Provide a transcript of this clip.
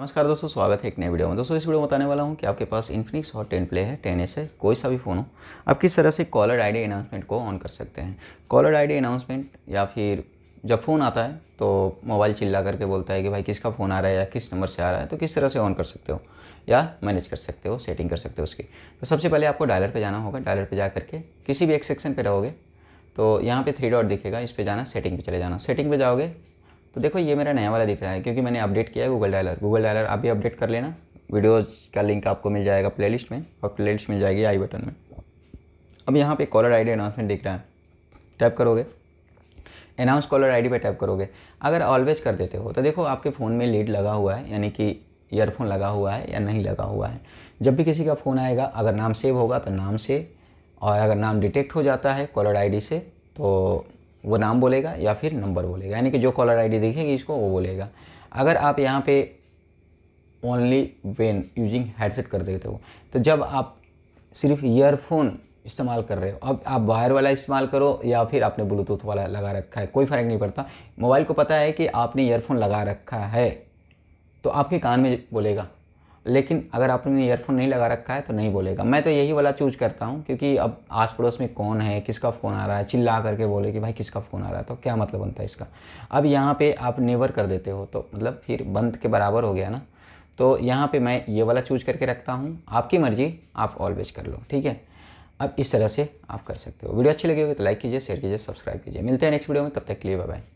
नमस्कार दोस्तों स्वागत है एक नए वीडियो में दोस्तों इस वीडियो में बताने वाला हूँ कि आपके पास इन्फिनिक्स हॉट टेन प्ले है टेन एस है कोई सा भी फ़ोन हो आप किस तरह से कॉलर आईडी अनाउंसमेंट को ऑन कर सकते हैं कॉलर आईडी अनाउंसमेंट या फिर जब फ़ोन आता है तो मोबाइल चिल्ला करके बोलता है कि भाई किसका फ़ोन आ रहा है या किस नंबर से आ रहा है तो किस तरह से ऑन कर सकते हो या मैनेज कर सकते हो सेटिंग कर सकते हो उसकी तो सबसे पहले आपको डायलर पर जाना होगा डायलर पर जा करके किसी भी एक सेक्शन पर रहोगे तो यहाँ पे थ्री डॉट दिखेगा इस पर जाना सेटिंग पे चले जाना सेटिंग पे जाओगे तो देखो ये मेरा नया वाला दिख रहा है क्योंकि मैंने अपडेट किया है गूगल डायलर गूगल डायलर आप भी अपडेट कर लेना वीडियोज़ का लिंक आपको मिल जाएगा प्ले में और प्ले मिल जाएगी आई बटन में अब यहाँ पर कॉलर डी अनाउंसमेंट दिख रहा है टैप करोगे अनाउंस कॉलर आईडी पे टैप करोगे अगर ऑलवेज कर देते हो तो देखो आपके फ़ोन में लीड लगा हुआ है यानी कि ईयरफोन लगा हुआ है या नहीं लगा हुआ है जब भी किसी का फ़ोन आएगा अगर नाम सेव होगा तो नाम से और अगर नाम डिटेक्ट हो जाता है कॉलर आईडी से तो वो नाम बोलेगा या फिर नंबर बोलेगा यानी कि जो कॉलर आईडी देखेगी इसको वो बोलेगा अगर आप यहाँ पे ओनली वेन यूजिंग हेडसेट कर देते हो तो जब आप सिर्फ ईयरफोन इस्तेमाल कर रहे हो अब आप वायर वाला इस्तेमाल करो या फिर आपने ब्लूटूथ वाला लगा रखा है कोई फ़र्क नहीं पड़ता मोबाइल को पता है कि आपने ईयरफोन लगा रखा है तो आपके कान में बोलेगा लेकिन अगर आपने ईयरफोन नहीं लगा रखा है तो नहीं बोलेगा मैं तो यही वाला चूज करता हूँ क्योंकि अब आस पड़ोस में कौन है किसका फ़ोन आ रहा है चिल्ला करके बोले कि भाई किसका फ़ोन आ रहा है तो क्या मतलब बनता है इसका अब यहाँ पे आप नेवर कर देते हो तो मतलब फिर बंद के बराबर हो गया ना तो यहाँ पर मैं ये वाला चूज करके रखता हूँ आपकी मर्ज़ी आप ऑलवेज कर लो ठीक है अब इस तरह से आप कर सकते हो वीडियो अच्छी लगी होगी तो लाइक कीजिए शेयर कीजिए सब्सक्राइब कीजिए मिलते हैं नेक्स्ट वीडियो में तब तक के लिए बाय